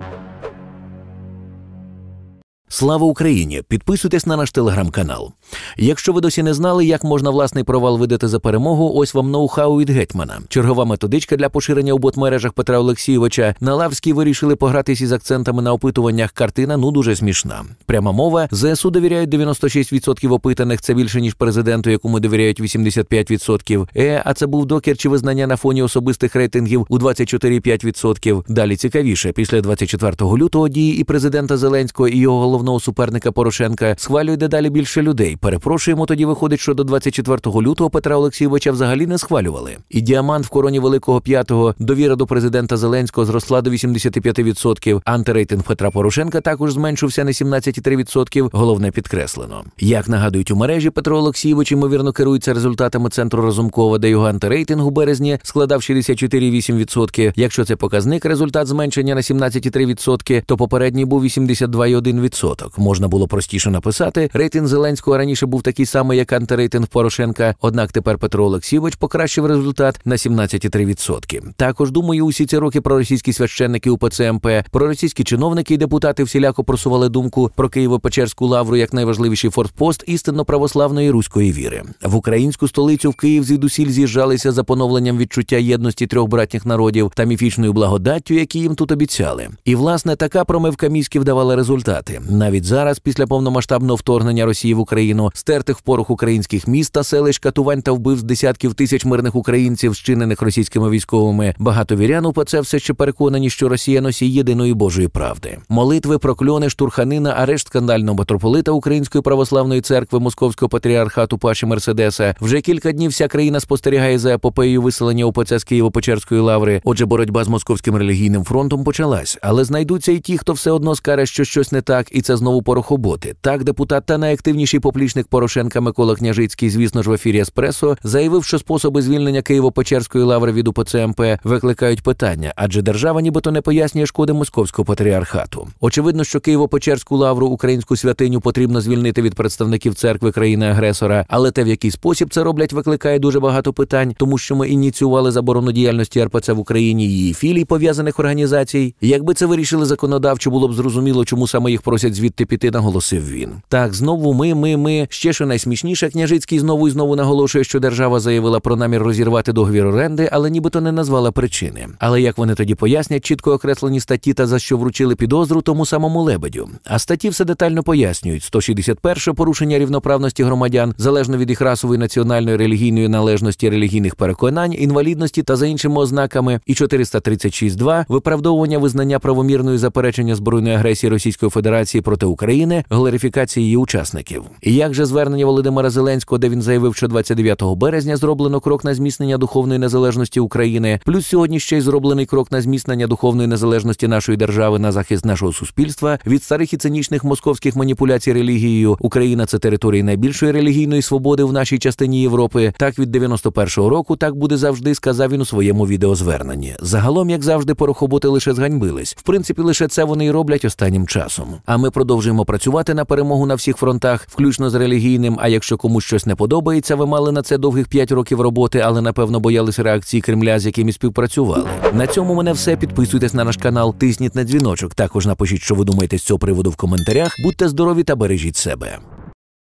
Thank you. Слава Україні! Підписуйтесь на наш телеграм-канал. Якщо ви досі не знали, як можна власний провал видати за перемогу, ось вам ноу-хау від гетьмана. Чергова методичка для поширення у ботмережах Петра Олексійовича. На Лавській вирішили погратись із акцентами на опитуваннях. Картина ну дуже смішна. Пряма мова ЗСУ е довіряють 96% опитаних. Це більше ніж президенту, якому довіряють 85%. Е, а це був докір чи визнання на фоні особистих рейтингів у 24,5%. Далі цікавіше після 24 лютого дії і президента Зеленського і його головного головного суперника Порошенка схвалює дедалі більше людей. Перепрошуємо, тоді виходить, що до 24 лютого Петра Олексійовича взагалі не схвалювали. І діамант в короні Великого П'ятого довіра до президента Зеленського зросла до 85%. Антирейтинг Петра Порошенка також зменшився на 17,3%. Головне підкреслено. Як нагадують у мережі, Петро Олексійович ймовірно керується результатами центру Разумкова, де його антирейтинг у березні складав 64,8%. Якщо це показник, результат зменшення на 17,3%, то попередній був 82,1% відсоток. Можна було простіше написати. Рейтинг Зеленського раніше був такий самий, як антирейтинг Порошенка. Однак тепер Петро Олексійович покращив результат на 17,3%. Також думаю, усі ці роки про російські священники у ПЦМП, про російські чиновники і депутати всіляко просували думку про Києво-Печерську лавру як найважливіший фортпост істинно православної руської віри. В українську столицю в Київ звідусіль з'їжджалися за поновленням відчуття єдності трьох братніх народів та міфічною благодаттю, які їм тут обіцяли. І власне така промивка мізків давала результати навіть зараз, після повномасштабного вторгнення Росії в Україну, стертих в порох українських міст та селищ катувань та вбив з десятків тисяч мирних українців, зчинених російськими військовими, багато вірян це все ще переконані, що Росія носій єдиної Божої правди. Молитви, прокльони, штурханина, арешт скандального митрополита Української православної церкви Московського патріархату Паші Мерседеса. Вже кілька днів вся країна спостерігає за епопеєю виселення УПЦ з Києво-Печерської лаври. Отже, боротьба з московським релігійним фронтом почалась, але знайдуться й ті, хто все одно скаже, що щось не так, і це знову порохоботи. Так, депутат та найактивніший поплічник Порошенка Микола Княжицький, звісно ж, в ефірі Еспресо, заявив, що способи звільнення Києво-Печерської лаври від УПЦМП викликають питання, адже держава нібито не пояснює шкоди московського патріархату. Очевидно, що Києво-Печерську лавру українську святиню потрібно звільнити від представників церкви країни-агресора, але те, в який спосіб це роблять, викликає дуже багато питань, тому що ми ініціювали заборону діяльності РПЦ в Україні її філій пов'язаних організацій. Якби це вирішили законодавчо, було б зрозуміло, чому саме їх просять звідти піти, наголосив він. Так, знову ми, ми, ми. Ще що найсмішніше, княжицький знову і знову наголошує, що держава заявила про намір розірвати договір оренди, але нібито не назвала причини. Але як вони тоді пояснять, чітко окреслені статті та за що вручили підозру тому самому лебедю. А статті все детально пояснюють: 161 порушення рівноправності громадян, залежно від їх расової, національної, релігійної належності, релігійних переконань, інвалідності та за іншими ознаками, і 436.2 виправдовування визнання правомірної заперечення збройної агресії Російської Федерації проти України, глорифікації її учасників. І Як же звернення Володимира Зеленського, де він заявив, що 29 березня зроблено крок на зміцнення духовної незалежності України, плюс сьогодні ще й зроблений крок на зміцнення духовної незалежності нашої держави на захист нашого суспільства від старих і цинічних московських маніпуляцій релігією Україна це територія найбільшої релігійної свободи в нашій частині Європи. Так від 91-го року так буде завжди, сказав він у своєму відеозверненні. Загалом, як завжди, порохоботи лише зганьбились. В принципі, лише це вони й роблять останнім часом. А ми продовжуємо працювати на перемогу на всіх фронтах, включно з релігійним. А якщо комусь щось не подобається, ви мали на це довгих п'ять років роботи, але напевно боялись реакції Кремля, з якими співпрацювали. На цьому мене все. Підписуйтесь на наш канал, тисніть на дзвіночок. Також напишіть, що ви думаєте з цього приводу в коментарях. Будьте здорові та бережіть себе.